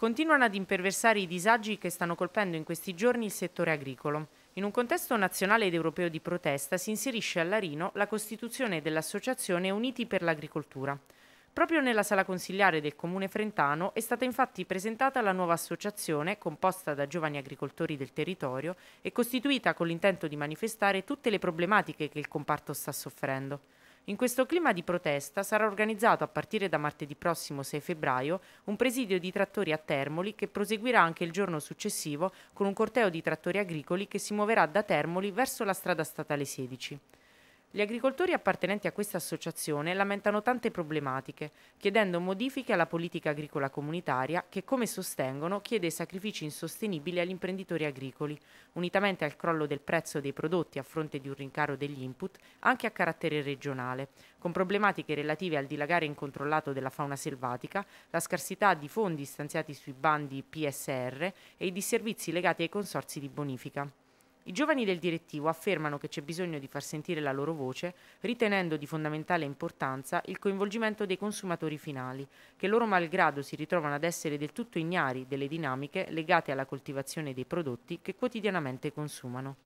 continuano ad imperversare i disagi che stanno colpendo in questi giorni il settore agricolo. In un contesto nazionale ed europeo di protesta si inserisce a Larino la costituzione dell'Associazione Uniti per l'Agricoltura. Proprio nella sala consigliare del comune frentano è stata infatti presentata la nuova associazione composta da giovani agricoltori del territorio e costituita con l'intento di manifestare tutte le problematiche che il comparto sta soffrendo. In questo clima di protesta sarà organizzato a partire da martedì prossimo 6 febbraio un presidio di trattori a Termoli che proseguirà anche il giorno successivo con un corteo di trattori agricoli che si muoverà da Termoli verso la strada statale 16. Gli agricoltori appartenenti a questa associazione lamentano tante problematiche, chiedendo modifiche alla politica agricola comunitaria che, come sostengono, chiede sacrifici insostenibili agli imprenditori agricoli, unitamente al crollo del prezzo dei prodotti a fronte di un rincaro degli input anche a carattere regionale, con problematiche relative al dilagare incontrollato della fauna selvatica, la scarsità di fondi stanziati sui bandi PSR e i disservizi legati ai consorzi di bonifica. I giovani del direttivo affermano che c'è bisogno di far sentire la loro voce, ritenendo di fondamentale importanza il coinvolgimento dei consumatori finali, che loro malgrado si ritrovano ad essere del tutto ignari delle dinamiche legate alla coltivazione dei prodotti che quotidianamente consumano.